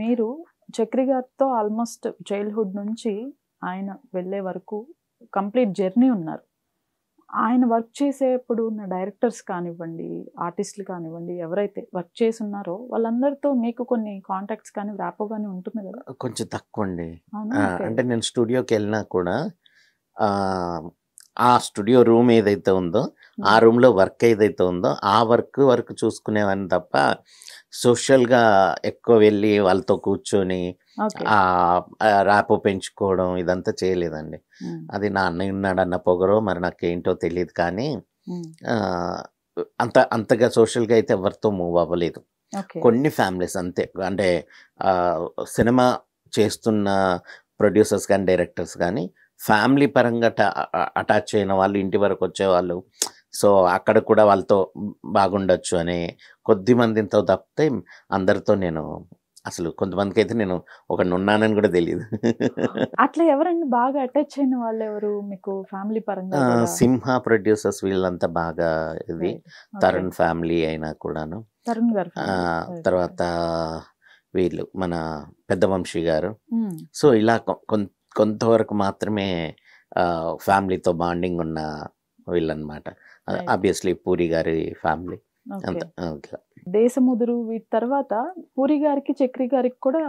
మీరు చక్రి గారితో almost childhood నుంచి ఆయన వెళ్ళే వరకు కంప్లీట్ జర్నీ ఉన్నారు ఆయన వర్క్ చేసేప్పుడు ఉన్న డైరెక్టర్స్ కానివ్వండి ఆర్టిస్టులు కానివ్వండి ఎవరైతే వర్క్ చేసి ఉన్నారో వాళ్ళందరితో మీకు కొన్ని కాంటాక్ట్స్ కానీ ర్యాపో కానీ ఉంటుంది కదా కొంచెం తక్కువ అండి అంటే నేను స్టూడియోకి వెళ్ళినా కూడా ఆ స్టూడియో రూమ్ ఏదైతే ఉందో ఆ రూమ్లో వర్క్ ఏదైతే ఉందో ఆ వర్క్ వర్క్ చూసుకునేవాడిని తప్ప సోషల్గా ఎక్కువ వెళ్ళి వాళ్ళతో కూర్చొని ఆ ర్యాపో పెంచుకోవడం ఇదంతా చేయలేదండి అది నా అన్నయ్య ఉన్నాడన్న పొగరో మరి నాకేంటో తెలియదు కానీ అంత అంతగా సోషల్గా అయితే ఎవరితో మూవ్ అవ్వలేదు కొన్ని ఫ్యామిలీస్ అంతే అంటే సినిమా చేస్తున్న ప్రొడ్యూసర్స్ కానీ డైరెక్టర్స్ కానీ ఫ్యామిలీ పరంగా అటాచ్ అయిన వాళ్ళు ఇంటి వరకు వచ్చేవాళ్ళు సో అక్కడ కూడా వాళ్ళతో బాగుండొచ్చు అని కొద్ది మందితో తప్పితే అందరితో నేను అసలు కొంతమందికి అయితే నేను ఒక ఉన్నానని కూడా తెలియదు అట్లా ఎవరైనా బాగా అటాచ్ అయిన వాళ్ళు ఎవరు మీకు ఫ్యామిలీ పరంగా సింహ ప్రొడ్యూసర్స్ వీళ్ళంతా బాగా ఇది తరుణ్ ఫ్యామిలీ అయినా కూడాను తరుణ్ గారు తర్వాత వీళ్ళు మన పెద్ద వంశీ గారు hmm. సో ఇలా కొంతవరకు మాత్రమే ఫ్యామిలీతో బాండింగ్ ఉన్న వీళ్ళనమాట ఆబ్వియస్లీ పూరి గారి ఫ్యామిలీ దేశముదురు వీటి తర్వాత పూరి గారికి చక్రి గారికి కూడా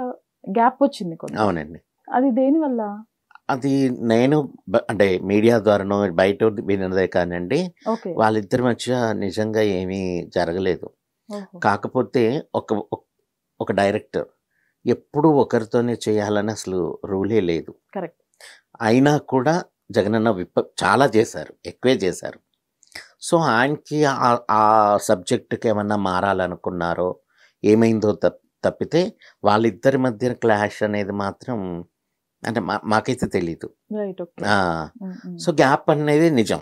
గ్యాప్ వచ్చింది అవునండి అది దేని వల్ల అది నేను అంటే మీడియా ద్వారానో బయట వినదే కానండి వాళ్ళిద్దరి మధ్య నిజంగా ఏమీ జరగలేదు కాకపోతే ఒక ఒక డైరెక్టర్ ఎప్పుడు ఒకరితోనే చేయాలని అసలు రూలే లేదు అయినా కూడా జగనన్న విప చాలా చేశారు ఎక్కువే చేశారు సో ఆయనకి ఆ సబ్జెక్టుకి ఏమన్నా మారాలనుకున్నారో ఏమైందో తప్పితే వాళ్ళిద్దరి మధ్య క్లాష్ అనేది మాత్రం అంటే మాకైతే తెలీదు సో గ్యాప్ అనేది నిజం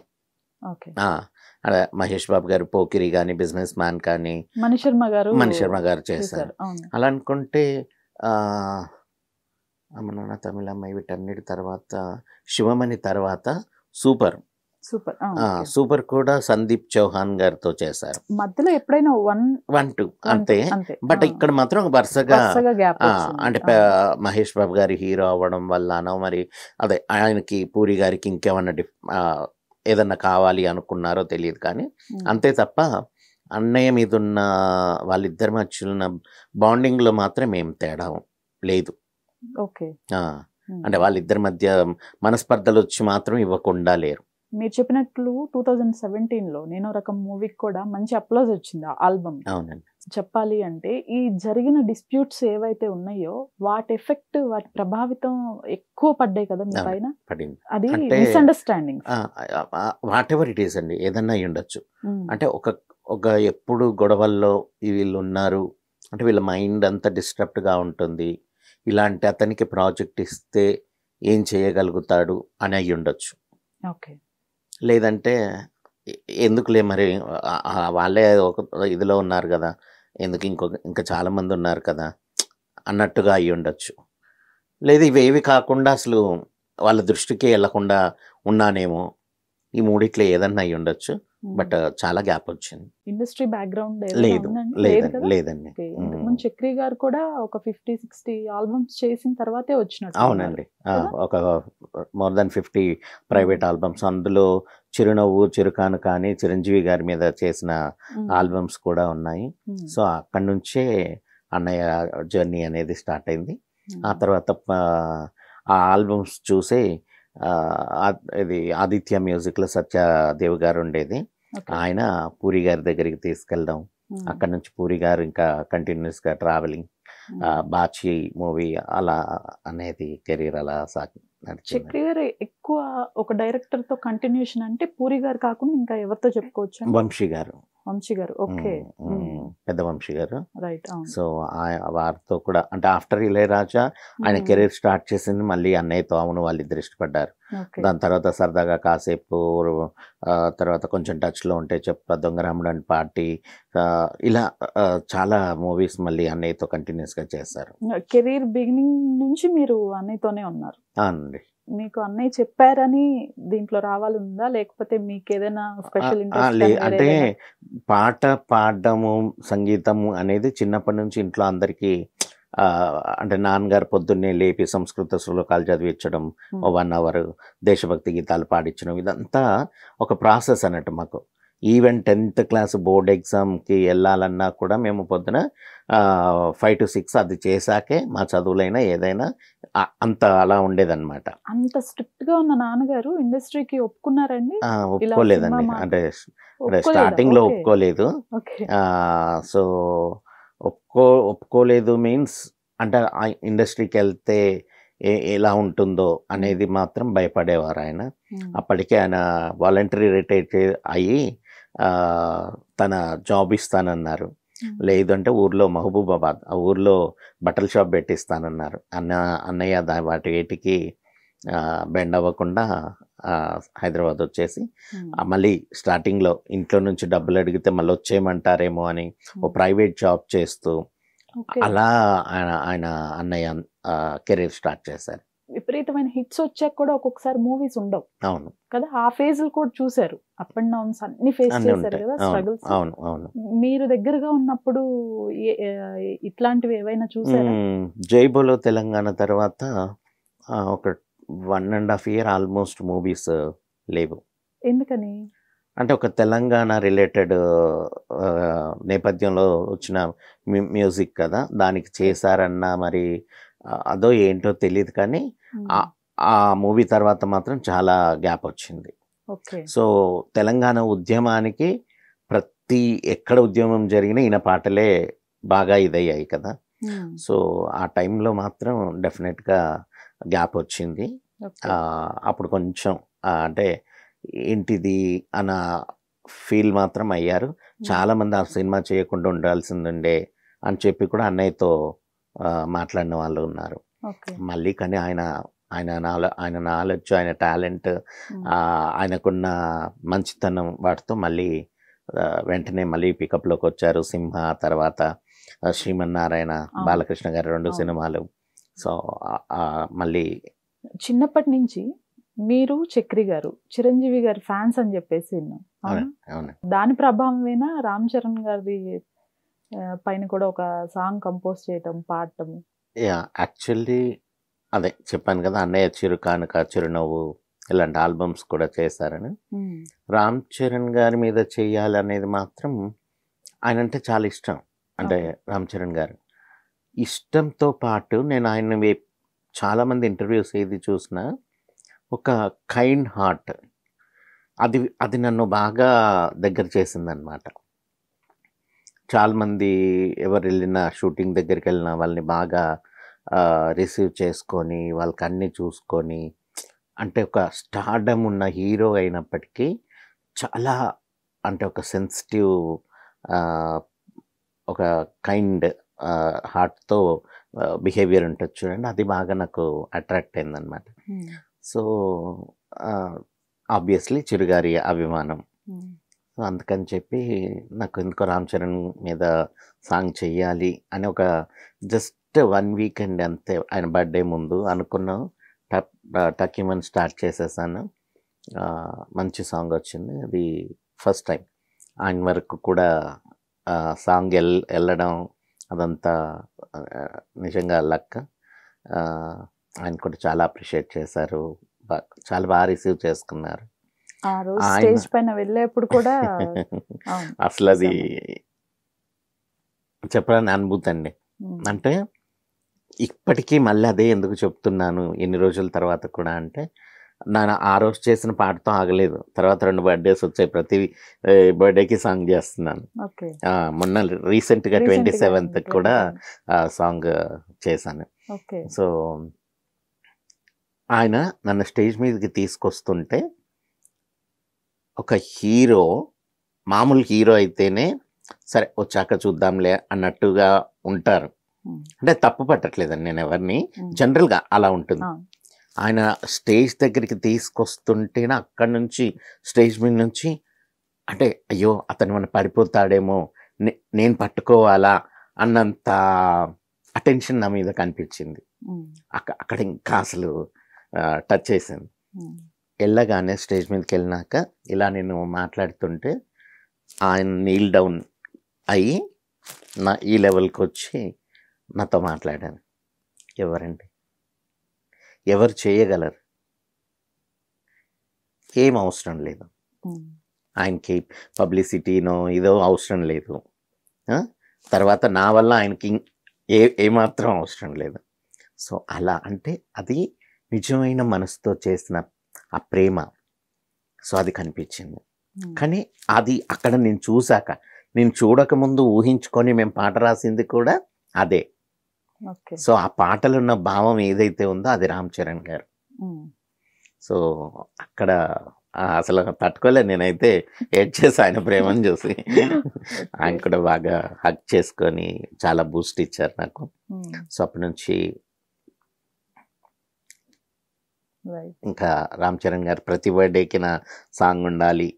మహేష్ బాబు గారు పోకిరి కానీ బిజినెస్ మ్యాన్ కానీ మణిశర్మ శర్మ గారు మణిశర్మ శర్మ గారు చేశారు అలా అనుకుంటే నాన్న తమిళమ్మ వీటన్నిటి తర్వాత శివమణి తర్వాత సూపర్ సూపర్ సూపర్ కూడా సందీప్ చౌహాన్ గారితో చేశారు మధ్యలో ఎప్పుడైనా వన్ వన్ టూ అంతే బట్ ఇక్కడ మాత్రం వరుసగా అంటే మహేష్ బాబు గారి హీరో అవ్వడం వల్లనో మరి అదే ఆయనకి పూరి గారికి ఇంకేమన్నా డిఫ్ ఏదన్నా కావాలి అనుకున్నారో తెలియదు కానీ అంతే తప్ప అన్నయ్య మీద ఉన్న వాళ్ళిద్దరి మధ్య ఉన్న బాండింగ్లో మాత్రం ఏం తేడా లేదు ఓకే అంటే వాళ్ళిద్దరి మధ్య మనస్పర్ధలు వచ్చి మాత్రం ఇవ్వకుండా లేరు మీరు చెప్పినట్లు టూ థౌజండ్ సెవెంటీన్లో నేను రకం మూవీకి కూడా మంచి అప్లోజ్ వచ్చింది ఆ ఆల్బమ్ అవునండి చెప్పాలి అంటే ఈ జరిగిన డిస్ప్యూట్స్ ఏవైతే ఉన్నాయో వాటి ఎఫెక్ట్ వాటి ప్రభావితం ఎక్కువ పడ్డాయి కదా మీ పైన అది misunderstanding whatever it is అండి ఏదన్నా ఉండొచ్చు అంటే ఒక ఒక ఎప్పుడు గొడవల్లో వీళ్ళు ఉన్నారు అంటే వీళ్ళ మైండ్ అంతా డిస్టర్బ్డ్గా ఉంటుంది ఇలాంటి అతనికి ప్రాజెక్ట్ ఇస్తే ఏం చేయగలుగుతాడు అని అయ్యి ఉండొచ్చు ఓకే లేదంటే ఎందుకులే మరి వాళ్ళే ఒక ఇదిలో ఉన్నారు కదా ఎందుకు ఇంకొక ఇంకా చాలామంది ఉన్నారు కదా అన్నట్టుగా అయ్యి ఉండొచ్చు లేదు ఇవేవి కాకుండా అసలు వాళ్ళ దృష్టికి వెళ్లకుండా ఉన్నానేమో ఈ మూడిట్లో ఏదన్నా అయ్యి ఉండొచ్చు బట్ చాలా గ్యాప్ వచ్చింది ఇండస్ట్రీ బ్యాక్గ్రౌండ్ లేదు లేదండి ముందు చక్రి గారు కూడా ఒక ఫిఫ్టీ సిక్స్టీ ఆల్బమ్స్ చేసిన తర్వాతే వచ్చినట్టు అవునండి ఒక more than fifty private albums అందులో చిరునవ్వు చిరుకాను కానీ చిరంజీవి గారి మీద చేసిన ఆల్బమ్స్ కూడా ఉన్నాయి సో అక్కడి నుంచే అన్నయ్య జర్నీ అనేది స్టార్ట్ అయింది ఆ తర్వాత ఆ ఆల్బమ్స్ చూసి ఇది ఆదిత్య మ్యూజిక్లో సత్యాదేవి గారు ఉండేది ఆయన పూరి గారి దగ్గరికి తీసుకెళ్ళడం అక్కడ నుంచి పూరి గారు ఇంకా కంటిన్యూస్గా ట్రావెలింగ్ బాచి మూవీ అలా అనేది కెరీర్ అలా సాగింది చక్రి గారు ఎక్కువ ఒక డైరెక్టర్ తో కంటిన్యూషన్ అంటే పూరి గారు కాకుండా ఇంకా ఎవరితో చెప్పుకోవచ్చు వంశీ గారు వంశీ గారు ఓకే పెద్ద వంశీ గారు రైట్ సో వారితో కూడా అంటే ఆఫ్టర్ ఇళయరాజా ఆయన కెరీర్ స్టార్ట్ చేసింది మళ్ళీ అన్నయ్యతో అవును వాళ్ళు పడ్డారు దాని తర్వాత సరదాగా కాసేపు తర్వాత కొంచెం టచ్లో ఉంటే చెప్ప దొంగరాముడు అండ్ పార్టీ ఇలా చాలా మూవీస్ మళ్ళీ అన్నయ్యతో కంటిన్యూస్గా చేస్తారు కెరీర్ బిగినింగ్ నుంచి మీరు అన్నయ్యతోనే ఉన్నారు అండి మీకు అన్నయ్య చెప్పారని దీంట్లో ఉందా లేకపోతే మీకు ఏదైనా స్పెషల్ అంటే పాట పాడము సంగీతము అనేది చిన్నప్పటి నుంచి ఇంట్లో అందరికి అంటే నాన్నగారు పొద్దున్నే లేపి సంస్కృత శ్లోకాలు చదివించడం వన్ అవర్ దేశభక్తి గీతాలు పాడించడం ఇదంతా ఒక ప్రాసెస్ అన్నట్టు మాకు ఈవెన్ టెన్త్ క్లాస్ బోర్డ్ ఎగ్జామ్కి వెళ్ళాలన్నా కూడా మేము పొద్దున ఫైవ్ టు సిక్స్ అది చేశాకే మా చదువులైనా ఏదైనా అంత అలా ఉండేదన్నమాట అంత గా ఉన్న నాన్నగారు ఇండస్ట్రీకి ఒప్పుకున్నారండి ఒప్పుకోలేదండి అంటే స్టార్టింగ్లో ఒప్పుకోలేదు సో ఒప్పుకో ఒప్పుకోలేదు మీన్స్ అంటే ఇండస్ట్రీకి వెళ్తే ఏ ఎలా ఉంటుందో అనేది మాత్రం భయపడేవారు ఆయన అప్పటికే ఆయన వాలంటరీ రిటైర్ అయ్యి తన జాబ్ ఇస్తానన్నారు లేదంటే ఊర్లో మహబూబాబాద్ ఆ ఊర్లో బట్టల షాప్ పెట్టిస్తానన్నారు అన్న అన్నయ్య దా వాటి వేటికి బెండ్ అవ్వకుండా హైదరాబాద్ వచ్చేసి మళ్ళీ స్టార్టింగ్లో ఇంట్లో నుంచి డబ్బులు అడిగితే మళ్ళీ వచ్చేయమంటారేమో అని ఓ ప్రైవేట్ జాబ్ చేస్తూ అలా ఆయన ఆయన అన్నయ్య కెరీర్ స్టార్ట్ చేశారు విపరీతమైన హిట్స్ వచ్చాక కూడా ఒక్కొక్కసారి మూవీస్ ఉండవు అవును కదా ఆ ఫేజ్ కూడా చూసారు అప్ అండ్ డౌన్స్ అన్ని ఫేస్ చేశారు కదా స్ట్రగుల్స్ అవును అవును మీరు దగ్గరగా ఉన్నప్పుడు ఇట్లాంటివి ఏవైనా చూసారు జై బోలో తెలంగాణ తర్వాత ఒక one and half year almost movies లేవు ఎందుకని అంటే ఒక తెలంగాణ రిలేటెడ్ నేపథ్యంలో వచ్చిన మ్యూజిక్ కదా దానికి చేశారన్న మరి అదో ఏంటో తెలియదు కానీ ఆ మూవీ తర్వాత మాత్రం చాలా గ్యాప్ వచ్చింది సో తెలంగాణ ఉద్యమానికి ప్రతి ఎక్కడ ఉద్యమం జరిగినా ఈయన పాటలే బాగా ఇదయ్యాయి కదా సో ఆ టైంలో మాత్రం డెఫినెట్గా గ్యాప్ వచ్చింది అప్పుడు కొంచెం అంటే ఏంటిది అన్న ఫీల్ మాత్రం అయ్యారు చాలామంది ఆ సినిమా చేయకుండా ఉండాల్సిందిండే అని చెప్పి కూడా అన్నయ్యతో మాట్లాడిన వాళ్ళు ఉన్నారు మళ్ళీ కానీ ఆయన ఆయన ఆయన నాలెడ్జ్ ఆయన టాలెంట్ ఆయనకున్న మంచితనం వాటితో మళ్ళీ వెంటనే మళ్ళీ పికప్లోకి వచ్చారు సింహ తర్వాత శ్రీమన్నారాయణ బాలకృష్ణ గారి రెండు సినిమాలు సో మళ్ళీ చిన్నప్పటి నుంచి మీరు చక్రి గారు చిరంజీవి గారు ఫ్యాన్స్ అని చెప్పేసి దాని ప్రభావమేనా రామ్ చరణ్ గారి పైన కూడా ఒక సాంగ్ కంపోజ్ చేయటం పాడటం యా యాక్చువల్లీ అదే చెప్పాను కదా అన్నయ్య చిరు కానుక చిరునవ్వు ఇలాంటి ఆల్బమ్స్ కూడా చేశారని రామ్ చరణ్ గారి మీద చేయాలి అనేది మాత్రం ఆయన అంటే చాలా ఇష్టం అంటే రామ్ చరణ్ గారు ఇష్టంతో పాటు నేను ఆయన చాలామంది ఇంటర్వ్యూస్ ఏది చూసినా ఒక కైండ్ హార్ట్ అది అది నన్ను బాగా దగ్గర చేసిందనమాట చాలామంది ఎవరు వెళ్ళిన షూటింగ్ దగ్గరికి వెళ్ళిన వాళ్ళని బాగా రిసీవ్ చేసుకొని వాళ్ళకి అన్నీ చూసుకొని అంటే ఒక స్టార్డమ్ ఉన్న హీరో అయినప్పటికీ చాలా అంటే ఒక సెన్సిటివ్ ఒక కైండ్ హార్ట్తో బిహేవియర్ ఉంటుంది చూడండి అది బాగా నాకు అట్రాక్ట్ అయిందనమాట సో ఆబ్వియస్లీ చిరుగారి అభిమానం అందుకని చెప్పి నాకు ఎందుకో రామ్ చరణ్ మీద సాంగ్ చెయ్యాలి అని ఒక జస్ట్ వన్ వీక్ అండి అంతే ఆయన బర్త్డే ముందు అనుకున్నాం టక్ టక్యూమన్ స్టార్ట్ చేసేసాను మంచి సాంగ్ వచ్చింది అది ఫస్ట్ టైం ఆయన వరకు కూడా సాంగ్ ఎల్ వెళ్ళడం అదంతా నిజంగా లక్క ఆయన కూడా చాలా అప్రిషియేట్ చేశారు చాలా బాగా రిసీవ్ చేసుకున్నారు స్టేజ్ పైన వెళ్ళేప్పుడు కూడా అసలు అది చెప్పడానికి అనుభూతి అండి అంటే ఇప్పటికీ మళ్ళీ అదే ఎందుకు చెప్తున్నాను ఎన్ని రోజుల తర్వాత కూడా అంటే నేను ఆ రోజు చేసిన పాటతో ఆగలేదు తర్వాత రెండు బర్త్డేస్ వచ్చాయి ప్రతి బర్త్డేకి సాంగ్ చేస్తున్నాను మొన్న రీసెంట్గా ట్వంటీ సెవెంత్ కూడా సాంగ్ చేశాను సో ఆయన నన్ను స్టేజ్ మీదకి తీసుకొస్తుంటే ఒక హీరో మామూలు హీరో అయితేనే సరే వచ్చాక చూద్దాంలే అన్నట్టుగా ఉంటారు అంటే తప్పు పట్టట్లేదండి నేను ఎవరిని జనరల్గా అలా ఉంటుంది ఆయన స్టేజ్ దగ్గరికి తీసుకొస్తుంటేనే అక్కడి నుంచి స్టేజ్ మీద నుంచి అంటే అయ్యో అతను మన పడిపోతాడేమో నేను పట్టుకోవాలా అన్నంత అటెన్షన్ నా మీద కనిపించింది అక్కడ ఇంకా అసలు టచ్ చేసింది వెళ్ళగానే స్టేజ్ మీదకి వెళ్ళినాక ఇలా నేను మాట్లాడుతుంటే ఆయన నీల్ డౌన్ అయ్యి నా ఈ లెవెల్కి వచ్చి నాతో మాట్లాడాను ఎవరండి ఎవరు చేయగలరు ఏం అవసరం లేదు ఆయనకి పబ్లిసిటీనో ఇదో అవసరం లేదు తర్వాత నా వల్ల ఆయనకి ఏ ఏమాత్రం అవసరం లేదు సో అలా అంటే అది నిజమైన మనసుతో చేసిన ఆ ప్రేమ సో అది కనిపించింది కానీ అది అక్కడ నేను చూశాక నేను చూడకముందు ఊహించుకొని మేము పాట రాసింది కూడా అదే సో ఆ పాటలు ఉన్న భావం ఏదైతే ఉందో అది రామ్ చరణ్ గారు సో అక్కడ అసలు తట్టుకోలే నేనైతే చేసి ఆయన ప్రేమను చూసి ఆయన కూడా బాగా హక్ చేసుకొని చాలా బూస్ట్ ఇచ్చారు నాకు సో అప్పటి నుంచి ఇంకా రామ్ చరణ్ గారు ప్రతి బర్త్డేకి నా సాంగ్ ఉండాలి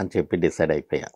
అని చెప్పి డిసైడ్ అయిపోయా